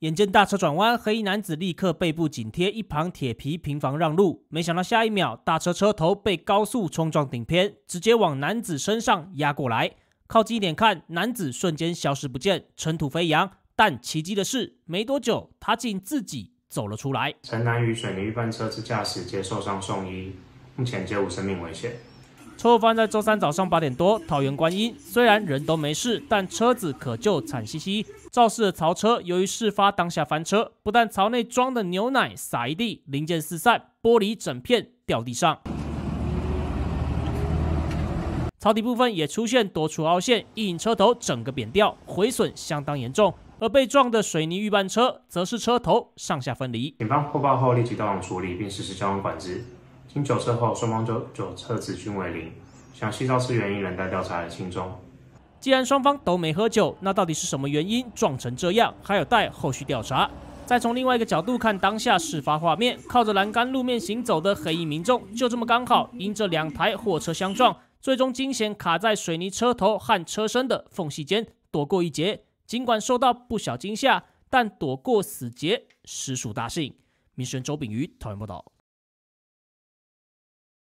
眼见大车转弯，黑衣男子立刻背部紧贴一旁铁皮平房让路。没想到下一秒，大车车头被高速冲撞顶偏，直接往男子身上压过来。靠近一点看，男子瞬间消失不见，尘土飞扬。但奇迹的是，没多久他竟自己走了出来。城南一水泥半车之驾驶接受伤送医，目前皆无生命危险。车祸发生在周三早上八点多，桃园观音。虽然人都没事，但车子可就惨兮兮。肇事的槽车由于事发当下翻车，不但槽内装的牛奶洒一地，零件四散，玻璃整片掉地上，槽底部分也出现多处凹陷，一引车头整个扁掉，毁损相当严重。而被撞的水泥预拌车则是车头上下分离。警方获报后立即到场处理，并实施交通管制。经酒测后，双方就就测值均为零，详细肇事原因仍在调查之中。既然双方都没喝酒，那到底是什么原因撞成这样？还有待后续调查。再从另外一个角度看，当下事发画面，靠着栏杆路面行走的黑衣民众，就这么刚好因这两台货车相撞，最终惊险卡在水泥车头和车身的缝隙间，躲过一劫。尽管受到不小惊吓，但躲过死劫实属大幸。民生周炳瑜台湾报道。